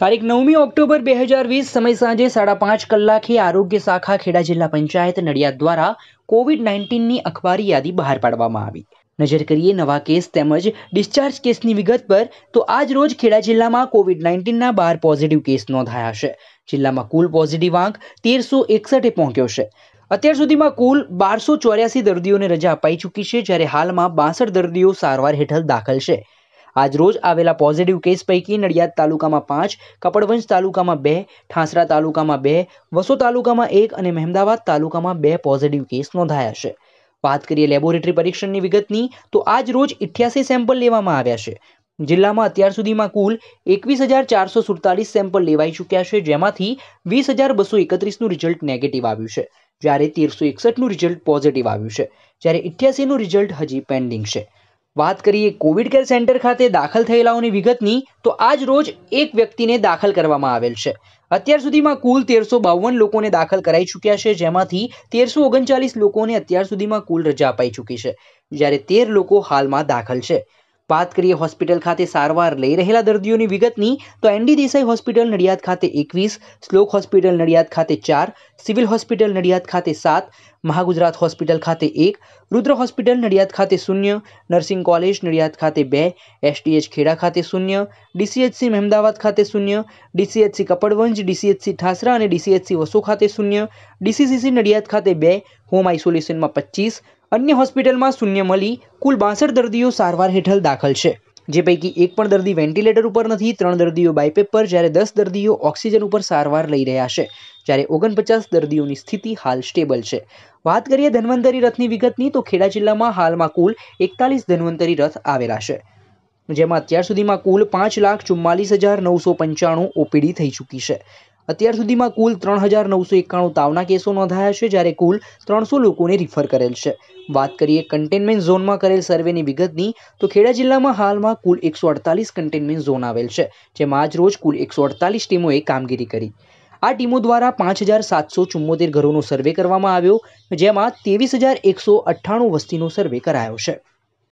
તારીખ નવમી ઓક્ટોબર બે હજાર વીસ સમય સાંજે સાડા પાંચ કલાકે આરોગ્ય શાખા ખેડા જિલ્લા પંચાયત નડિયાદ દ્વારા કોવિડ નાઇન્ટીનની અખબારી યાદી બહાર પાડવામાં આવી નજર કરીએ નવા કેસ તેમજ ડિસ્ચાર્જ કેસની વિગત પર તો આજ રોજ ખેડા જિલ્લામાં કોવિડ નાઇન્ટીનના બાર પોઝિટિવ કેસ નોંધાયા છે જિલ્લામાં કુલ પોઝિટિવ આંક તેરસો એકસઠે પહોંચ્યો છે અત્યાર સુધીમાં કુલ બારસો ચોર્યાસી દર્દીઓને રજા અપાઈ ચૂકી છે જ્યારે હાલમાં બાસઠ દર્દીઓ સારવાર હેઠળ દાખલ છે આજરોજ આવેલા પોઝિટિવ કેસ પૈકી નડિયાદ તાલુકામાં પાંચ કપડવંજ તાલુકામાં બે ઠાંસરા તાલુકામાં બે વસો તાલુકામાં એક અને મહેમદાવાદ તાલુકામાં બે પોઝિટિવ કેસ નોંધાયા છે વાત કરીએ લેબોરેટરી પરીક્ષણની વિગતની તો આજ રોજ ઇઠ્યાસી સેમ્પલ લેવામાં આવ્યા છે જિલ્લામાં અત્યાર સુધીમાં કુલ એકવીસ હજાર ચારસો સુડતાલીસ સેમ્પલ લેવાઈ ચૂક્યા છે જેમાંથી વીસ હજાર બસો એકત્રીસનું રિઝલ્ટ નેગેટિવ આવ્યું છે જ્યારે તેરસો એકસઠનું રિઝલ્ટ પોઝિટિવ આવ્યું છે જ્યારે ઇઠ્યાસીનું રિઝલ્ટ હજી પેન્ડિંગ છે વાત કરીએ કોવિડ કેર સેન્ટર ખાતે દાખલ થયેલાઓની વિગતની તો આજ રોજ એક વ્યક્તિને દાખલ કરવામાં આવેલ છે અત્યાર સુધીમાં કુલ તેરસો બાવન લોકોને દાખલ કરાઈ ચૂક્યા છે જેમાંથી તેરસો ઓગણચાલીસ લોકોને અત્યાર સુધીમાં કુલ રજા અપાઈ ચૂકી છે જ્યારે તેર લોકો હાલમાં દાખલ છે વાત કરીએ હોસ્પિટલ ખાતે સારવાર લઈ રહેલા દર્દીઓની વિગતની તો એનડી દેસાઈ હોસ્પિટલ નડિયાદ ખાતે એકવીસ શ્લોક હોસ્પિટલ નડિયાદ ખાતે ચાર સિવિલ હોસ્પિટલ નડિયાદ ખાતે સાત મહાગુજરાત હોસ્પિટલ ખાતે એક રુદ્ર હોસ્પિટલ નડિયાદ ખાતે શૂન્ય નર્સિંગ કોલેજ નડિયાદ ખાતે બે એસટીએચ ખેડા ખાતે શૂન્ય ડીસીએચસી મહેમદાવાદ ખાતે શૂન્ય ડીસીએચસી કપડવંજ ડીસીએચસી ઠાસરા અને ડીસીએચસી વસો ખાતે શૂન્ય ડીસીસીસી નડિયાદ ખાતે બે હોમ આઇસોલેશનમાં પચીસ અન્ય હોસ્પિટલમાં શૂન્ય મળી કુલ બાસઠ દર્દીઓ સારવાર હેઠળ દાખલ છે જે પૈકી એક પણ દર્દી વેન્ટિલેટર ઉપર નથી ત્રણ દર્દીઓ બાયપેપ પર જ્યારે દસ દર્દીઓ ઓક્સિજન ઉપર સારવાર લઈ રહ્યા છે જ્યારે ઓગણપચાસ દર્દીઓની સ્થિતિ હાલ સ્ટેબલ છે વાત કરીએ ધન્વંતરી રથની વિગતની તો ખેડા જિલ્લામાં હાલમાં કુલ એકતાલીસ ધન્વંતરી રથ આવેલા છે જેમાં અત્યાર સુધીમાં કુલ પાંચ લાખ ચુમ્માલીસ હજાર નવસો પંચાણું ઓપીડી થઈ ચૂકી છે અત્યાર સુધીમાં કુલ ત્રણ હજાર નવસો એકાણું તાવના કેસો નોંધાયા છે જ્યારે કુલ ત્રણસો લોકોને રિફર કરેલ છે વાત કરીએ કન્ટેનમેન્ટ ઝોનમાં કરેલ સર્વેની વિગતની તો ખેડા જિલ્લામાં હાલમાં કુલ એકસો અડતાલીસ કન્ટેનમેન્ટ ઝોન આવેલ છે જેમાં આજ રોજ કુલ એકસો અડતાલીસ ટીમોએ કામગીરી કરી આ ટીમો દ્વારા પાંચ હજાર સાતસો ચુમ્મોતેર ઘરોનો સર્વે કરવામાં આવ્યો જેમાં ત્રેવીસ હજાર એકસો અઠ્ઠાણું વસ્તીનો સર્વે કરાયો છે